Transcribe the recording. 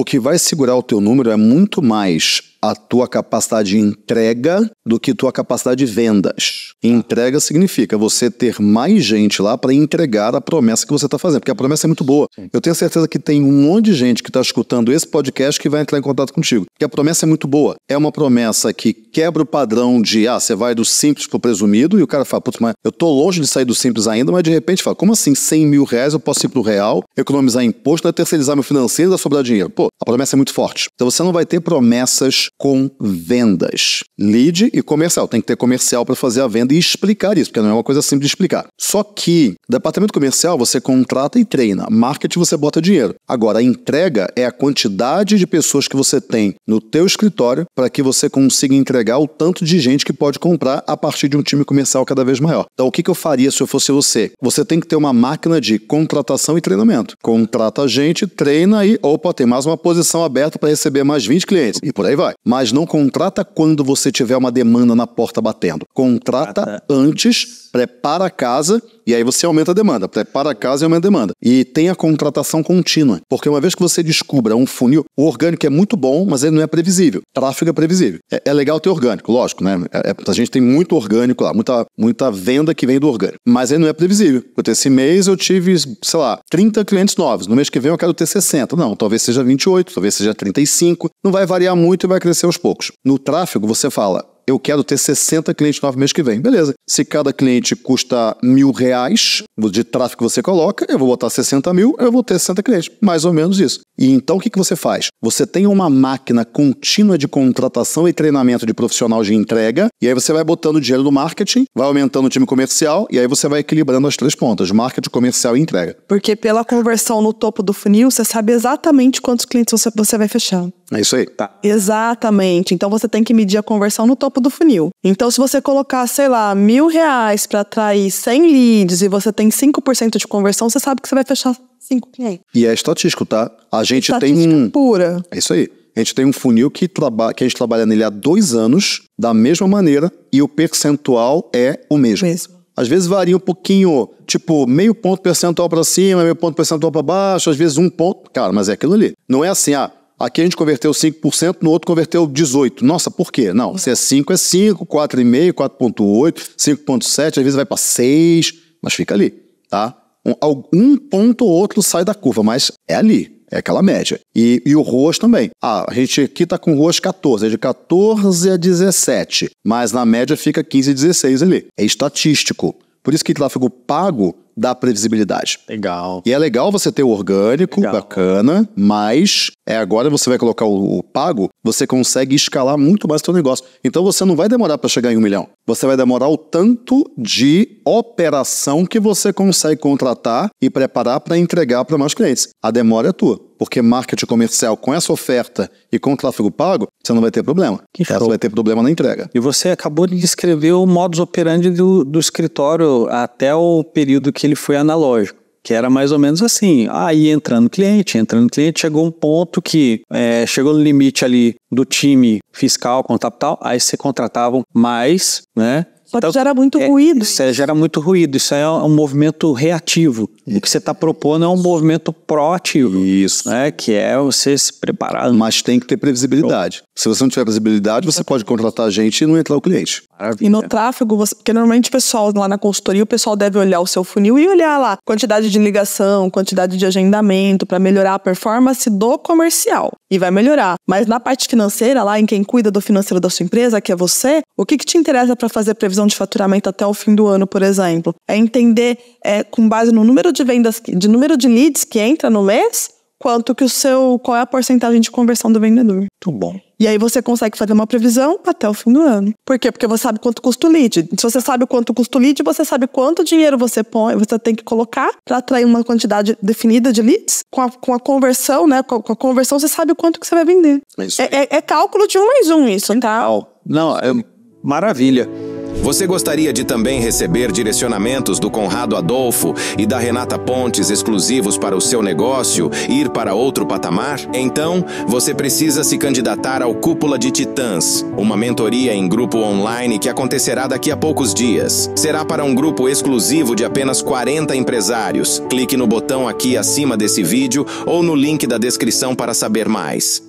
o que vai segurar o teu número é muito mais a tua capacidade de entrega do que tua capacidade de vendas. Entrega significa você ter mais gente lá para entregar a promessa que você está fazendo, porque a promessa é muito boa. Sim. Eu tenho certeza que tem um monte de gente que está escutando esse podcast que vai entrar em contato contigo, porque a promessa é muito boa. É uma promessa que quebra o padrão de, ah, você vai do simples para o presumido, e o cara fala, putz, mas eu estou longe de sair do simples ainda, mas de repente fala, como assim 100 mil reais eu posso ir para o real, economizar imposto, né, terceirizar meu financeiro e sobrar dinheiro? Pô, a promessa é muito forte. Então você não vai ter promessas com vendas. Lead e comercial. Tem que ter comercial para fazer a venda e explicar isso, porque não é uma coisa simples de explicar. Só que departamento comercial você contrata e treina, marketing você bota dinheiro. Agora, a entrega é a quantidade de pessoas que você tem no teu escritório para que você consiga entregar o tanto de gente que pode comprar a partir de um time comercial cada vez maior. Então, o que, que eu faria se eu fosse você? Você tem que ter uma máquina de contratação e treinamento. Contrata gente, treina e, opa, tem mais uma posição aberta para receber mais 20 clientes. E por aí vai. Mas não contrata quando você tiver uma demanda na porta batendo. Contrata antes, prepara a casa e aí você aumenta a demanda. É, para casa e aumenta a demanda. E tem a contratação contínua. Porque uma vez que você descubra um funil, o orgânico é muito bom, mas ele não é previsível. Tráfego é previsível. É, é legal ter orgânico, lógico, né? É, é a gente tem muito orgânico lá, muita, muita venda que vem do orgânico. Mas ele não é previsível. Porque esse mês eu tive, sei lá, 30 clientes novos. No mês que vem eu quero ter 60. Não, talvez seja 28, talvez seja 35. Não vai variar muito e vai crescer aos poucos. No tráfego, você fala, eu quero ter 60 clientes novos mês que vem. Beleza. Se cada cliente custa mil reais de tráfego que você coloca, eu vou botar 60 mil, eu vou ter 60 clientes. Mais ou menos isso. E então o que, que você faz? Você tem uma máquina contínua de contratação e treinamento de profissional de entrega, e aí você vai botando dinheiro no marketing, vai aumentando o time comercial, e aí você vai equilibrando as três pontas, marketing, comercial e entrega. Porque pela conversão no topo do funil, você sabe exatamente quantos clientes você vai fechar. É isso aí. Tá. Exatamente. Então você tem que medir a conversão no topo do funil. Então, se você colocar, sei lá, mil reais para atrair 100 leads e você tem 5% de conversão, você sabe que você vai fechar 5 clientes. E é estatístico, tá? A gente Estatística tem. pura. É isso aí. A gente tem um funil que, traba... que a gente trabalha nele há dois anos, da mesma maneira, e o percentual é o mesmo. mesmo. Às vezes varia um pouquinho, tipo, meio ponto percentual para cima, meio ponto percentual para baixo, às vezes um ponto. Cara, mas é aquilo ali. Não é assim, ah, Aqui a gente converteu 5%, no outro converteu 18%. Nossa, por quê? Não, se é 5, é 5, 4,5, 4,8, 5,7, às vezes vai para 6, mas fica ali, tá? Um, algum ponto ou outro sai da curva, mas é ali, é aquela média. E, e o ROAS também. Ah, a gente aqui está com ROAS 14, é de 14 a 17, mas na média fica 15 16 ali. É estatístico. Por isso que lá ficou pago dá previsibilidade. Legal. E é legal você ter o orgânico, legal. bacana, mas é agora você vai colocar o, o pago, você consegue escalar muito mais o seu negócio. Então você não vai demorar para chegar em um milhão. Você vai demorar o tanto de operação que você consegue contratar e preparar para entregar para mais clientes. A demora é tua porque marketing comercial com essa oferta e com o tráfego pago, você não vai ter problema. Que show. Você vai ter problema na entrega. E você acabou de descrever o modus operandi do, do escritório até o período que ele foi analógico que era mais ou menos assim. Aí ah, entrando cliente, entrando cliente, chegou um ponto que é, chegou no limite ali do time fiscal, tal. aí você contratavam mais, né? Pode então, gerar muito é, ruído. Isso gera é, muito ruído. Isso é um movimento reativo. O que você está propondo é um movimento proativo. Isso. Né, que é você se preparar. Mas tem que ter previsibilidade. Se você não tiver previsibilidade, você pode contratar a gente e não entrar o cliente. Maravilha. E no tráfego, você, porque normalmente o pessoal lá na consultoria, o pessoal deve olhar o seu funil e olhar lá quantidade de ligação, quantidade de agendamento para melhorar a performance do comercial. E vai melhorar. Mas na parte financeira, lá em quem cuida do financeiro da sua empresa, que é você, o que, que te interessa para fazer previsão de faturamento até o fim do ano, por exemplo? É entender é, com base no número de de vendas, de número de leads que entra no mês, quanto que o seu, qual é a porcentagem de conversão do vendedor. Muito bom. E aí você consegue fazer uma previsão até o fim do ano. Por quê? Porque você sabe quanto custa o lead. Se você sabe quanto custa o lead, você sabe quanto dinheiro você põe, você tem que colocar para atrair uma quantidade definida de leads. Com a, com a conversão, né? Com a, com a, conversão, você sabe quanto que você vai vender. É, é, é, é, cálculo de um mais um isso, tá? Não, é maravilha. Você gostaria de também receber direcionamentos do Conrado Adolfo e da Renata Pontes exclusivos para o seu negócio e ir para outro patamar? Então, você precisa se candidatar ao Cúpula de Titãs, uma mentoria em grupo online que acontecerá daqui a poucos dias. Será para um grupo exclusivo de apenas 40 empresários. Clique no botão aqui acima desse vídeo ou no link da descrição para saber mais.